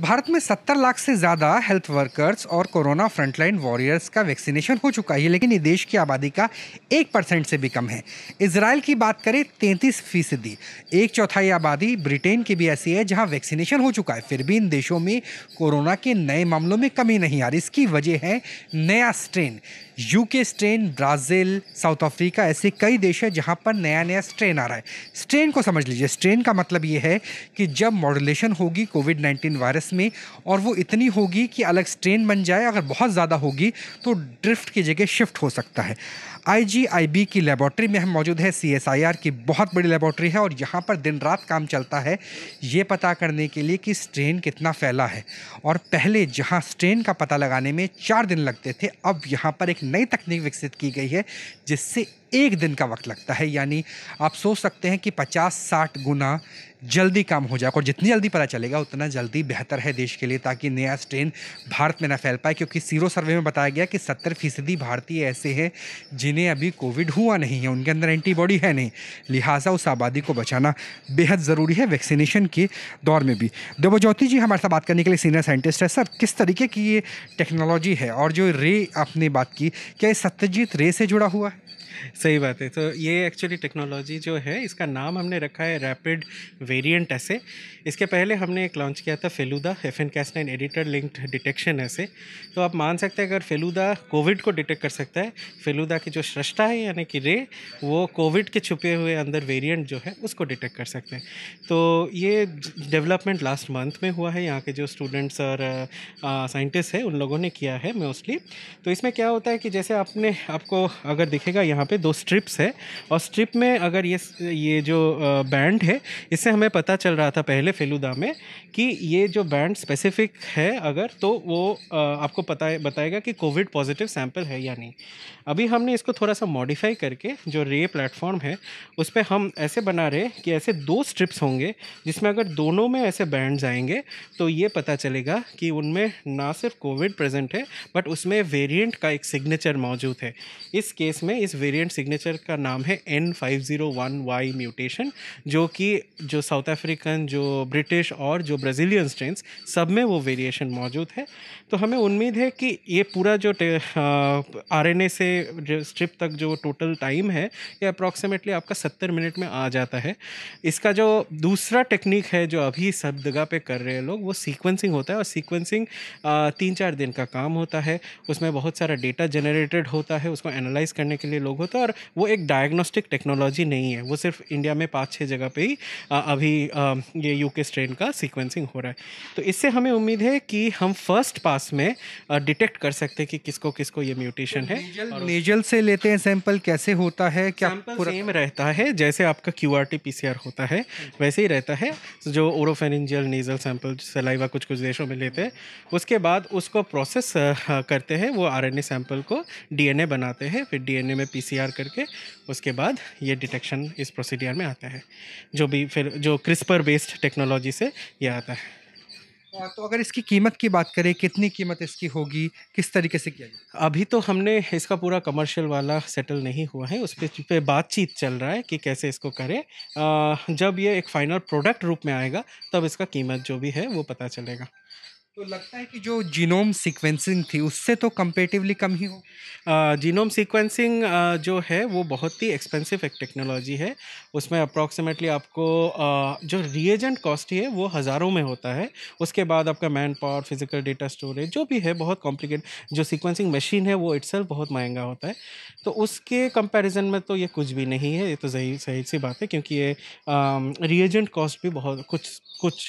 भारत में 70 लाख से ज़्यादा हेल्थ वर्कर्स और कोरोना फ्रंटलाइन वॉरियर्स का वैक्सीनेशन हो चुका है लेकिन ये देश की आबादी का एक परसेंट से भी कम है इसराइल की बात करें तैंतीस फीसदी एक चौथाई आबादी ब्रिटेन की भी ऐसी है जहाँ वैक्सीनेशन हो चुका है फिर भी इन देशों में कोरोना के नए मामलों में कमी नहीं आ रही इसकी वजह है नया strain UK strain Brazil South Africa ऐसे कई देश हैं जहाँ पर नया नया स्ट्रेन आ रहा है स्ट्रेन को समझ लीजिए स्ट्रेन का मतलब ये है कि जब मॉडुलेशन होगी कोविड नाइन्टीन वायरस में और वो इतनी होगी कि अलग स्ट्रेन बन जाए अगर बहुत ज़्यादा होगी तो ड्रिफ्ट की जगह शिफ्ट हो सकता है आई की लेबॉर्ट्री में हम मौजूद है सी की बहुत बड़ी लेबॉर्ट्री है और यहाँ पर दिन रात काम चलता है ये पता करने के लिए कि स्ट्रेन कितना फैला है और पहले जहाँ स्ट्रेन का पता लगाने में चार दिन लगते थे अब यहाँ पर एक नई तकनीक विकसित की गई है जिससे एक दिन का वक्त लगता है यानी आप सोच सकते हैं कि 50-60 गुना जल्दी काम हो जाए और जितनी जल्दी पता चलेगा उतना जल्दी बेहतर है देश के लिए ताकि नया स्ट्रेन भारत में ना फैल पाए क्योंकि सीरो सर्वे में बताया गया कि सत्तर फीसदी भारतीय ऐसे हैं जिन्हें अभी कोविड हुआ नहीं है उनके अंदर एंटीबॉडी है नहीं लिहाजा उस आबादी को बचाना बेहद ज़रूरी है वैक्सीनेशन के दौर में भी देवज्योति जी हमारे साथ बात करने के लिए सीनियर साइंटिस्ट है सर किस तरीके की ये टेक्नोलॉजी है और जो रे आपने बात की क्या ये सत्यजीत रे से जुड़ा हुआ है सही बात है तो ये एक्चुअली टेक्नोलॉजी जो है इसका नाम हमने रखा है रैपिड वेरिएंट ऐसे इसके पहले हमने एक लॉन्च किया था Feluda F N cas nine editor linked detection ऐसे तो आप मान सकते हैं अगर फेलूदा कोविड को डिटेक्ट कर सकता है फेलूदा की जो श्रष्टा है यानी कि रे वो कोविड के छुपे हुए अंदर वेरियंट जो है उसको डिटेक्ट कर सकते हैं तो ये डेवलपमेंट लास्ट मंथ में हुआ है यहाँ के जो स्टूडेंट्स और साइंटिस्ट हैं उन लोगों ने किया है मोस्टली तो इसमें क्या होता है कि जैसे आपने आपको अगर दिखेगा यहाँ यहाँ पे दो स्ट्रिप्स है और स्ट्रिप में अगर ये ये जो बैंड है इससे हमें पता चल रहा था पहले फेलुदा में कि ये जो बैंड स्पेसिफिक है अगर तो वो आपको पता बताएगा कि कोविड पॉजिटिव सैंपल है या नहीं अभी हमने इसको थोड़ा सा मॉडिफाई करके जो रे प्लेटफॉर्म है उस पर हम ऐसे बना रहे कि ऐसे दो स्ट्रिप्स होंगे जिसमें अगर दोनों में ऐसे बैंड्स आएंगे तो ये पता चलेगा कि उनमें ना सिर्फ कोविड प्रेजेंट है बट उसमें वेरिएंट का एक सिग्नेचर मौजूद है इस केस में इस वेरिएंट वेरिएंट सिग्नेचर का नाम है N five zero one Y mutation जो कि जो साउथ अफ्रीकन जो ब्रिटिश और जो ब्राज़ीलियन स्ट्रेंस सब में वो वेरिएशन मौजूद है तो हमें उम्मीद है कि ये पूरा जो आर एन ए से स्ट्रिप तक जो टोटल टाइम है ये अप्रॉक्सीमेटली आपका सत्तर मिनट में आ जाता है इसका जो दूसरा टेक्निक है जो अभी सब जगह पे कर रहे हैं लोग वो सीक्वेंसिंग होता है और सीक्वेंसिंग तीन चार दिन का काम होता है उसमें बहुत सारा डेटा जनरेटेड होता है उसको एनालाइज करने के लिए लोगों होता है और वो एक डायग्नोस्टिक टेक्नोलॉजी नहीं है वो सिर्फ इंडिया में पाँच छः जगह पे ही अभी ये यूके स्ट्रेन का सीक्वेंसिंग हो रहा है तो इससे हमें उम्मीद है कि हम फर्स्ट पास में डिटेक्ट कर सकते हैं कि किसको किसको ये म्यूटेशन है नेजल तो से लेते हैं सैंपल कैसे होता है क्या सेम रहता है जैसे आपका Q R T P C R होता है वैसे ही रहता है जो ओरोफेनजियल नेजल सैंपल सलाइवा कुछ कुछ देशों में लेते हैं उसके बाद उसको प्रोसेस करते हैं वो आर एन ए सैंपल को डी एन ए बनाते हैं फिर डी एन ए में पी सी पीसीआर करके उसके बाद ये डिटेक्शन इस प्रोसीडियर में आता है जो भी फिर जो क्रिस्पर बेस्ड टेक्नोलॉजी से ये आता है हाँ, तो अगर इसकी कीमत की बात करें कितनी कीमत इसकी होगी किस तरीके से किया जाए अभी तो हमने इसका पूरा कमर्शियल वाला सेटल नहीं हुआ है उस पर बातचीत चल रहा है कि कैसे इसको करें जब ये एक फाइनल प्रोडक्ट रूप में आएगा तब इसका कीमत जो भी है वो पता चलेगा तो लगता है कि जो जीनोम सीक्वेंसिंग थी उससे तो कंपेटिवली कम ही हो जीनोम सीक्वेंसिंग जो है वो बहुत ही एक्सपेंसिव एक टेक्नोलॉजी है उसमें अप्रॉक्सीमेटली आपको uh, जो रिएजेंट कॉस्ट है वो हज़ारों में होता है उसके बाद आपका man power physical data storage जो भी है बहुत कॉम्प्लिकेट जो सिक्वेंसिंग मशीन है वो इट्स बहुत महंगा होता है तो उसके कंपेरिजन में तो ये कुछ भी नहीं है ये तो सही सही सी बात है क्योंकि ये रिएजेंट कॉस्ट भी बहुत कुछ कुछ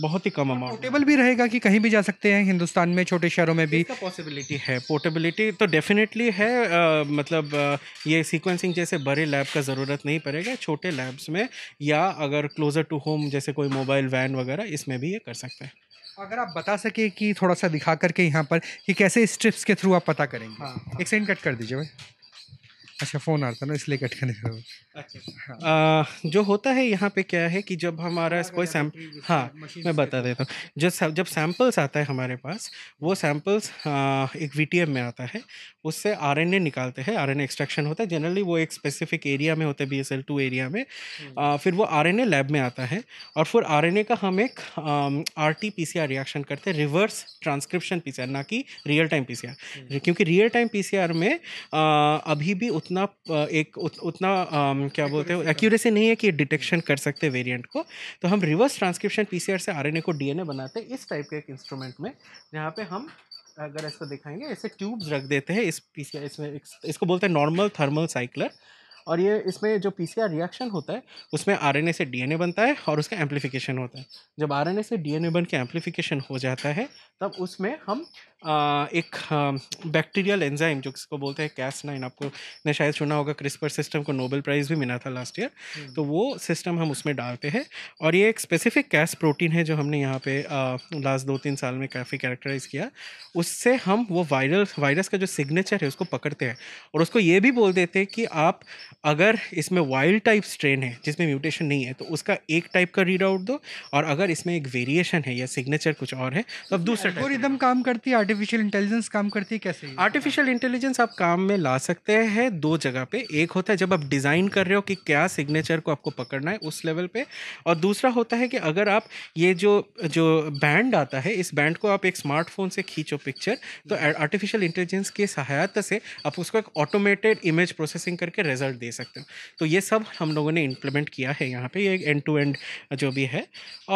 बहुत ही कम अमाउंट भी रहेगा कि कहीं भी जा सकते हैं हिंदुस्तान में छोटे शहरों में भी पॉसिबिलिटी है पोर्टेबिलिटी तो डेफिनेटली है आ, मतलब आ, ये सीक्वेंसिंग जैसे बड़े लैब का ज़रूरत नहीं पड़ेगा छोटे लैब्स में या अगर क्लोज़र टू होम जैसे कोई मोबाइल वैन वगैरह इसमें भी ये कर सकते हैं अगर आप बता सके कि थोड़ा सा दिखा करके यहाँ पर कि कैसे स्ट्रिप्स के थ्रू आप पता करेंगे हाँ, हाँ। एक सेकंड कट कर दीजिए भाई अच्छा फ़ोन आ रहा था ना इसलिए कट करने अच्छा हाँ। आ, जो होता है यहाँ पे क्या है कि जब हमारा कोई सैम हाँ मैं बता देता हूँ जो जब सैम्पल्स आता है हमारे पास वो सैम्पल्स एक वी में आता है उससे आर निकालते हैं आर एक्सट्रैक्शन होता है जनरली वो एक स्पेसिफिक एरिया में होता है बी एरिया में हम्म। आ, फिर वो आर लैब में आता है और फिर आर का हम एक आर टी रिएक्शन करते हैं रिवर्स ट्रांसक्रिप्शन पी ना कि रियल टाइम पी क्योंकि रियल टाइम पी में अभी भी उतना एक उत, उतना आम, क्या बोलते हैं एक्यूरेसी नहीं है कि डिटेक्शन कर सकते वेरिएंट को तो हम रिवर्स ट्रांसक्रिप्शन पीसीआर से आरएनए को डीएनए बनाते हैं इस टाइप के एक इंस्ट्रूमेंट में जहाँ पे हम अगर इसको दिखाएंगे ऐसे ट्यूब्स रख देते हैं इस पीसीआर इसमें इसको बोलते हैं नॉर्मल थर्मल साइकिलर और ये इसमें जो पी रिएक्शन होता है उसमें आर से डी बनता है और उसका एम्पलीफिकेशन होता है जब आर से डी एन ए बन के एम्पलीफिकेशन हो जाता है तब उसमें हम आ, एक बैक्टीरियल एंजाइम जो किसको बोलते हैं कैस नाइन आपको ने शायद सुना होगा क्रिस्पर सिस्टम को नोबेल प्राइज़ भी मिला था लास्ट हम्म। ईयर तो वो सिस्टम हम उसमें डालते हैं और ये एक स्पेसिफिक कैस प्रोटीन है जो हमने यहाँ पे लास्ट दो तीन साल में काफ़ी कैरेक्टराइज किया उससे हम वो वायरल वायरस का जो सिग्नेचर है उसको पकड़ते हैं और उसको ये भी बोल देते हैं कि आप अगर इसमें वाइल्ड टाइप स्ट्रेन है जिसमें म्यूटेशन नहीं है तो उसका एक टाइप का रीड आउट दो और अगर इसमें एक वेरिएशन है या सिग्नेचर कुछ और है तो अब दूसरा टाइप एकदम काम करती है आर्टिफिशियल इंटेलिजेंस काम करती है कैसे आर्टिफिशियल इंटेलिजेंस आप काम में ला सकते हैं दो जगह पे एक होता है जब आप डिज़ाइन कर रहे हो कि क्या सिग्नेचर को आपको पकड़ना है उस लेवल पर और दूसरा होता है कि अगर आप ये जो जो बैंड आता है इस बैंड को आप एक स्मार्टफोन से खींचो पिक्चर तो आर्टिफिशियल इंटेलिजेंस की सहायता से आप उसको एक ऑटोमेटेड इमेज प्रोसेसिंग करके रिजल्ट दे दे सकते हो तो ये सब हम लोगों ने इम्प्लीमेंट किया है यहाँ पे ये एंड टू एंड जो भी है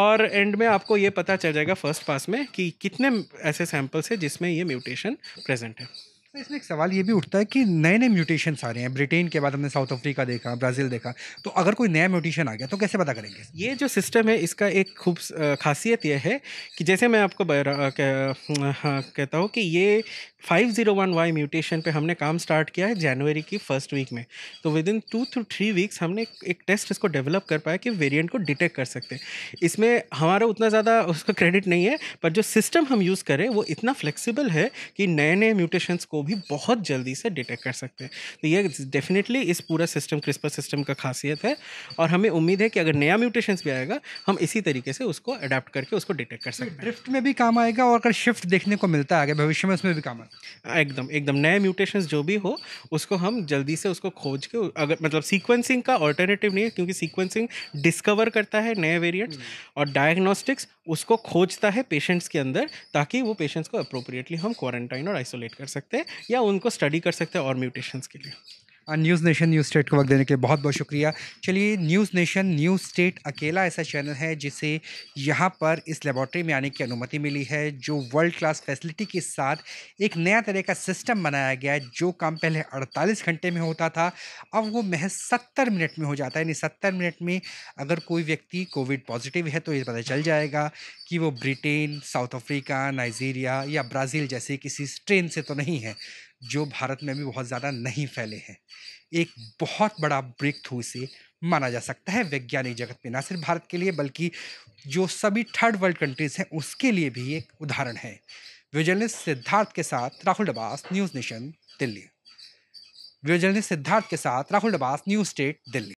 और एंड में आपको ये पता चल जाएगा फर्स्ट पास में कि कितने ऐसे सैम्पल्स है जिसमें ये म्यूटेशन प्रेजेंट है तो इसमें एक सवाल ये भी उठता है कि नए नए म्यूटेशन आ रहे हैं ब्रिटेन के बाद हमने साउथ अफ्रीका देखा ब्राज़ील देखा तो अगर कोई नया म्यूटेशन आ गया तो कैसे पता करेंगे ये जो सिस्टम है इसका एक खूब खासियत यह है कि जैसे मैं आपको हाँ, कहता हूँ कि ये five zero one Y mutation पे हमने काम स्टार्ट किया है जनवरी की फर्स्ट वीक में तो within two two three weeks हमने एक टेस्ट इसको डेवलप कर पाया कि वेरिएंट को डिटेक्ट कर सकते हैं इसमें हमारा उतना ज़्यादा उसका क्रेडिट नहीं है पर जो सिस्टम हम यूज़ करें वो इतना फ्लेक्सिबल है कि नए नए म्यूटेशंस को भी बहुत जल्दी से डिटेक्ट कर सकते हैं तो ये डेफिनेटली इस पूरा सिस्टम क्रिस्पर सिस्टम का खासियत है और हमें उम्मीद है कि अगर नया म्यूटेशन भी आएगा हम इसी तरीके से उसको अडेप्ट करके उसको डिटेक्ट कर सकते हैं ड्रिफ्ट में भी काम आएगा और अगर शिफ्ट देखने को मिलता है आगे भविष्य में उसमें भी काम आएगा एकदम एकदम नए म्यूटेशन जो भी हो उसको हम जल्दी से उसको खोज के अगर मतलब सीक्वेंसिंग का ऑल्टरनेटिव नहीं है क्योंकि सीक्वेंसिंग डिस्कवर करता है नए वेरियंट्स हम्म। और डायग्नोस्टिक्स उसको खोजता है पेशेंट्स के अंदर ताकि वो पेशेंट्स को अप्रोप्रिएटली हम क्वारंटाइन और आइसोलेट कर सकते हैं या उनको स्टडी कर सकते हैं और म्यूटेशंस के लिए न्यूज़ नेशन न्यूज़ स्टेट को वक्त देने के लिए बहुत बहुत शुक्रिया चलिए न्यूज़ नेशन न्यूज़ स्टेट अकेला ऐसा चैनल है जिसे यहाँ पर इस लेबॉर्ट्री में आने की अनुमति मिली है जो वर्ल्ड क्लास फैसिलिटी के साथ एक नया तरह का सिस्टम बनाया गया है जो काम पहले अड़तालीस घंटे में होता था अब वो महज सत्तर मिनट में हो जाता है यानी सत्तर मिनट में अगर कोई व्यक्ति कोविड पॉजिटिव है तो ये पता चल जाएगा कि वो ब्रिटेन साउथ अफ्रीका नाइजीरिया या ब्राज़ील जैसे किसी स्ट्रेन से तो नहीं है जो भारत में अभी बहुत ज़्यादा नहीं फैले हैं एक बहुत बड़ा ब्रेक थ्रू इसे माना जा सकता है वैज्ञानिक जगत में ना सिर्फ भारत के लिए बल्कि जो सभी थर्ड वर्ल्ड कंट्रीज़ हैं उसके लिए भी एक उदाहरण है विजर्नलिस्ट सिद्धार्थ के साथ राहुल डबास न्यूज़ नेशन दिल्ली विजर्नलिस्ट सिद्धार्थ के साथ राहुल डबास न्यूज़ स्टेट दिल्ली